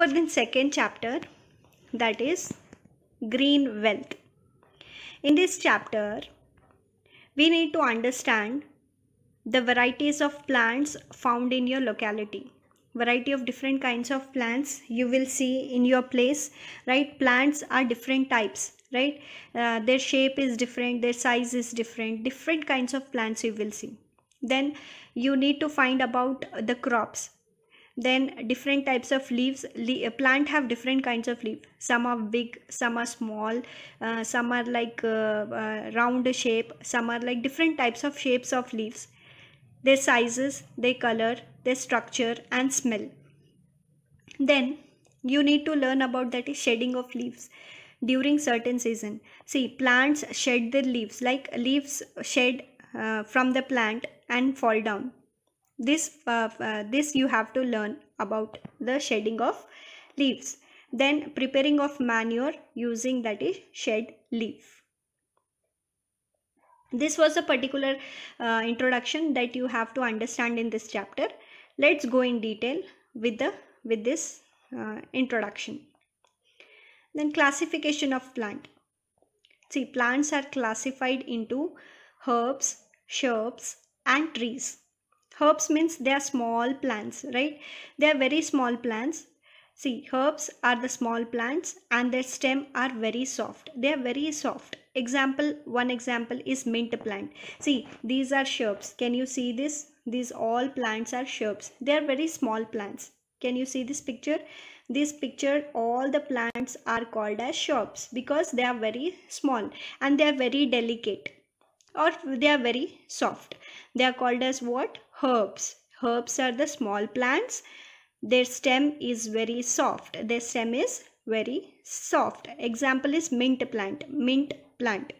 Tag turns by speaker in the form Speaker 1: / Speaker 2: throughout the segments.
Speaker 1: for the second chapter that is green wealth. In this chapter, we need to understand the varieties of plants found in your locality. Variety of different kinds of plants you will see in your place, right? Plants are different types, right? Uh, their shape is different, their size is different, different kinds of plants you will see. Then you need to find about the crops, then different types of leaves Le uh, plant have different kinds of leaves. some are big some are small uh, some are like uh, uh, round shape some are like different types of shapes of leaves their sizes their color their structure and smell then you need to learn about that shedding of leaves during certain season see plants shed their leaves like leaves shed uh, from the plant and fall down this uh, uh, this you have to learn about the shedding of leaves then preparing of manure using that is shed leaf this was a particular uh, introduction that you have to understand in this chapter let's go in detail with the with this uh, introduction then classification of plant see plants are classified into herbs shrubs and trees herbs means they are small plants right they are very small plants see herbs are the small plants and their stem are very soft they are very soft example one example is mint plant see these are herbs. can you see this these all plants are herbs. they are very small plants can you see this picture this picture all the plants are called as herbs because they are very small and they are very delicate or they are very soft they are called as what herbs. Herbs are the small plants. Their stem is very soft. Their stem is very soft. Example is mint plant. Mint plant.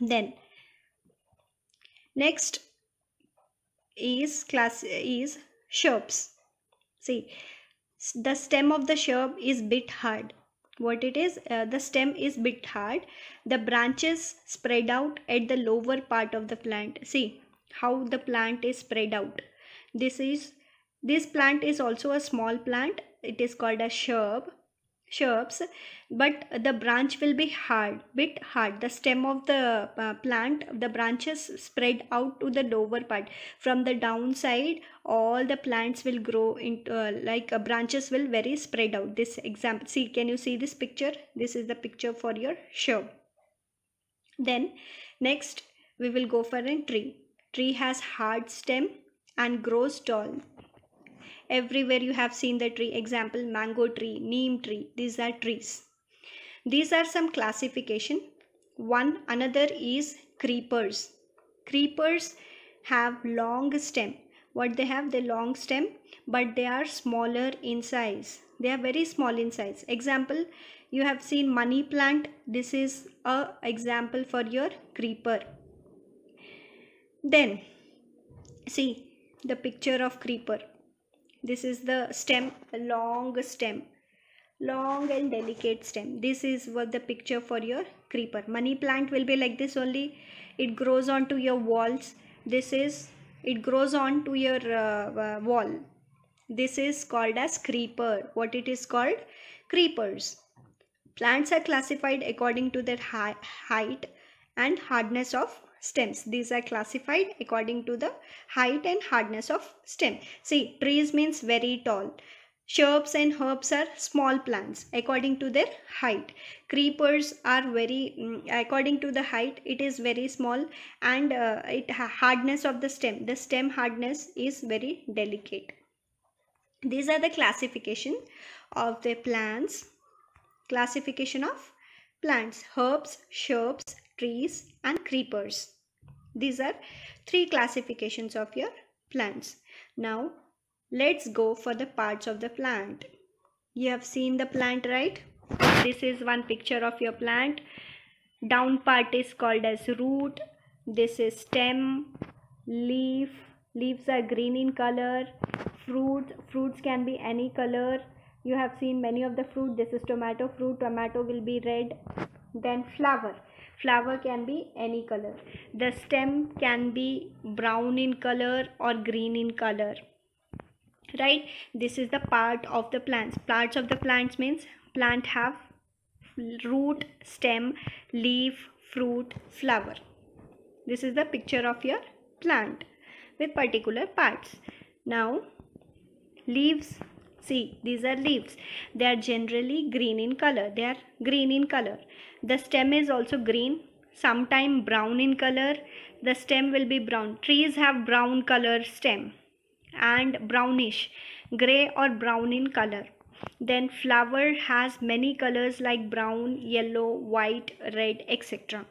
Speaker 1: Then next is class is herbs. See the stem of the herb is bit hard what it is uh, the stem is bit hard the branches spread out at the lower part of the plant see how the plant is spread out this is this plant is also a small plant it is called a shrub shrubs but the branch will be hard bit hard the stem of the uh, plant the branches spread out to the lower part from the downside all the plants will grow into uh, like uh, branches will very spread out this example see can you see this picture this is the picture for your shrub then next we will go for a tree Tree has hard stem and grows tall. Everywhere you have seen the tree. Example, mango tree, neem tree. These are trees. These are some classification. One another is creepers. Creepers have long stem. What they have? the long stem but they are smaller in size. They are very small in size. Example, you have seen money plant. This is a example for your creeper then see the picture of creeper this is the stem long stem long and delicate stem this is what the picture for your creeper money plant will be like this only it grows onto your walls this is it grows on to your uh, uh, wall this is called as creeper what it is called creepers plants are classified according to their height and hardness of stems these are classified according to the height and hardness of stem see trees means very tall Shrubs and herbs are small plants according to their height. Creepers are very, mm, according to the height, it is very small and uh, it hardness of the stem. The stem hardness is very delicate. These are the classification of the plants. Classification of plants, herbs, shrubs, trees and creepers. These are three classifications of your plants. Now let's go for the parts of the plant. You have seen the plant right? This is one picture of your plant. Down part is called as root. This is stem, leaf. Leaves are green in color. Fruit Fruits can be any color. You have seen many of the fruit. This is tomato fruit. Tomato will be red. Then flower flower can be any color the stem can be brown in color or green in color right this is the part of the plants parts of the plants means plant have root stem leaf fruit flower this is the picture of your plant with particular parts now leaves See, these are leaves. They are generally green in color. They are green in color. The stem is also green, sometime brown in color. The stem will be brown. Trees have brown color stem and brownish, gray or brown in color. Then flower has many colors like brown, yellow, white, red, etc.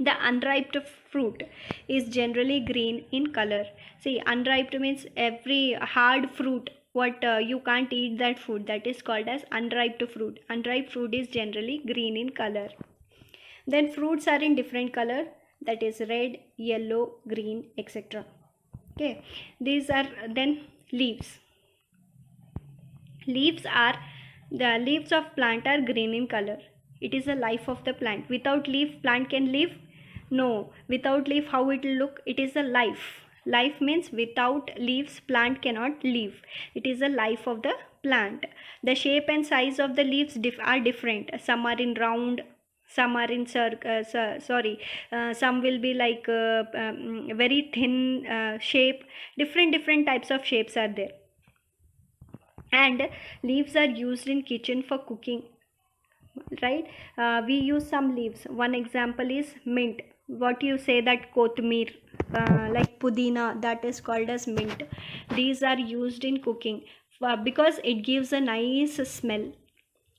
Speaker 1: The unripe fruit is generally green in color. See, unripe means every hard fruit what uh, you can't eat that food that is called as unripe fruit unripe fruit is generally green in color then fruits are in different color that is red yellow green etc okay these are then leaves leaves are the leaves of plant are green in color it is the life of the plant without leaf plant can live no without leaf how it will look it is a life life means without leaves plant cannot live it is a life of the plant the shape and size of the leaves dif are different some are in round some are in circle. uh, sorry uh, some will be like uh, um, very thin uh, shape different different types of shapes are there and leaves are used in kitchen for cooking right uh, we use some leaves one example is mint what you say that kotmir uh, like pudina that is called as mint these are used in cooking uh, because it gives a nice smell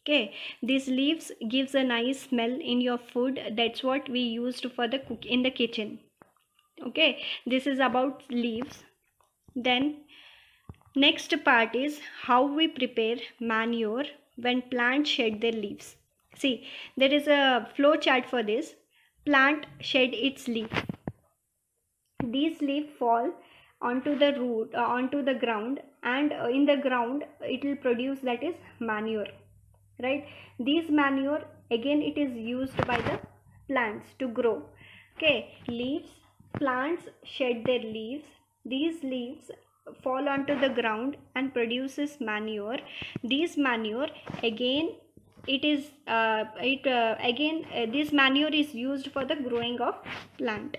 Speaker 1: okay these leaves gives a nice smell in your food that's what we used for the cook in the kitchen okay this is about leaves then next part is how we prepare manure when plants shed their leaves see there is a flow chart for this plant shed its leaf these leaf fall onto the root uh, onto the ground and uh, in the ground it will produce that is manure right these manure again it is used by the plants to grow okay leaves plants shed their leaves these leaves fall onto the ground and produces manure these manure again it is uh, it uh, again uh, this manure is used for the growing of plant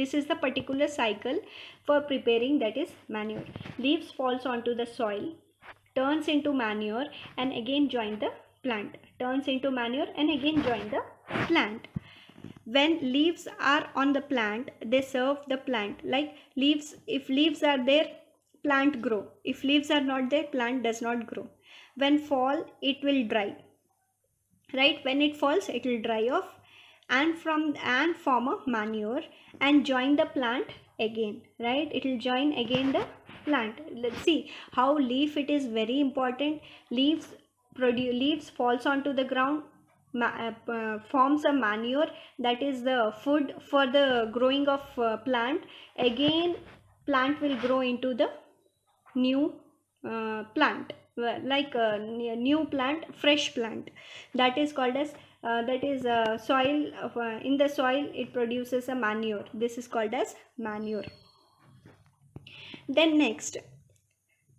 Speaker 1: this is the particular cycle for preparing that is manure leaves falls onto the soil turns into manure and again join the plant turns into manure and again join the plant when leaves are on the plant they serve the plant like leaves if leaves are there plant grow if leaves are not there plant does not grow when fall it will dry right when it falls it will dry off and from and form a manure and join the plant again right it will join again the plant let's see how leaf it is very important leaves produce leaves falls onto the ground uh, uh, forms a manure that is the food for the growing of uh, plant again plant will grow into the new uh, plant like a new plant fresh plant that is called as uh, that is a uh, soil of, uh, in the soil it produces a manure this is called as manure then next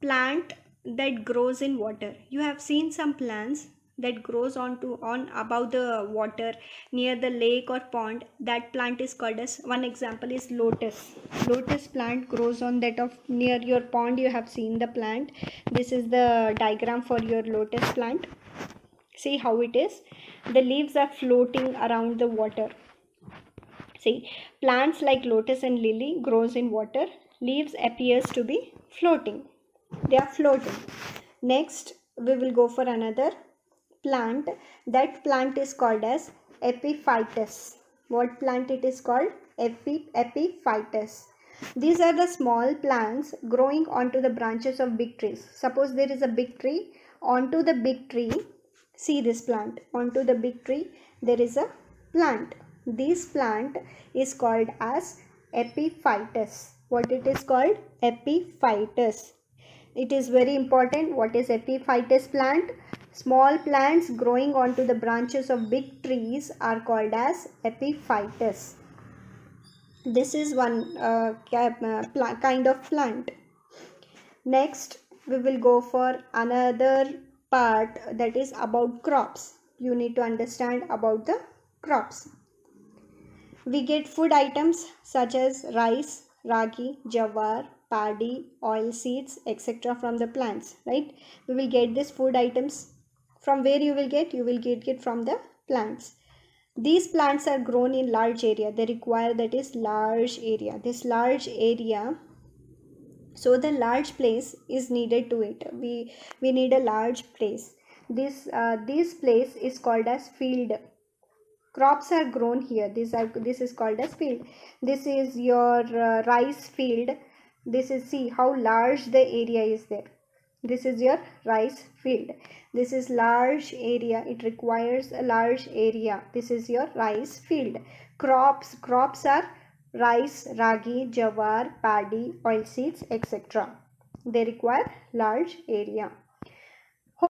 Speaker 1: plant that grows in water you have seen some plants that grows on to on above the water near the lake or pond that plant is called as one example is lotus lotus plant grows on that of near your pond you have seen the plant this is the diagram for your lotus plant see how it is the leaves are floating around the water see plants like lotus and lily grows in water leaves appears to be floating they are floating next we will go for another plant that plant is called as epiphytes what plant it is called Epi epiphytes these are the small plants growing onto the branches of big trees suppose there is a big tree onto the big tree see this plant onto the big tree there is a plant this plant is called as epiphytes what it is called epiphytes it is very important what is epiphytes plant Small plants growing onto the branches of big trees are called as epiphytes. This is one uh, uh kind of plant. Next, we will go for another part that is about crops. You need to understand about the crops. We get food items such as rice, ragi, jawar, paddy, oil seeds, etc. from the plants, right? We will get these food items from where you will get? You will get it from the plants. These plants are grown in large area. They require that is large area. This large area so the large place is needed to it we we need a large place this uh, this place is called as field crops are grown here this are this is called as field this is your uh, rice field this is see how large the area is there this is your rice field this is large area it requires a large area this is your rice field crops crops are rice ragi jawar paddy oil seeds, etc they require large area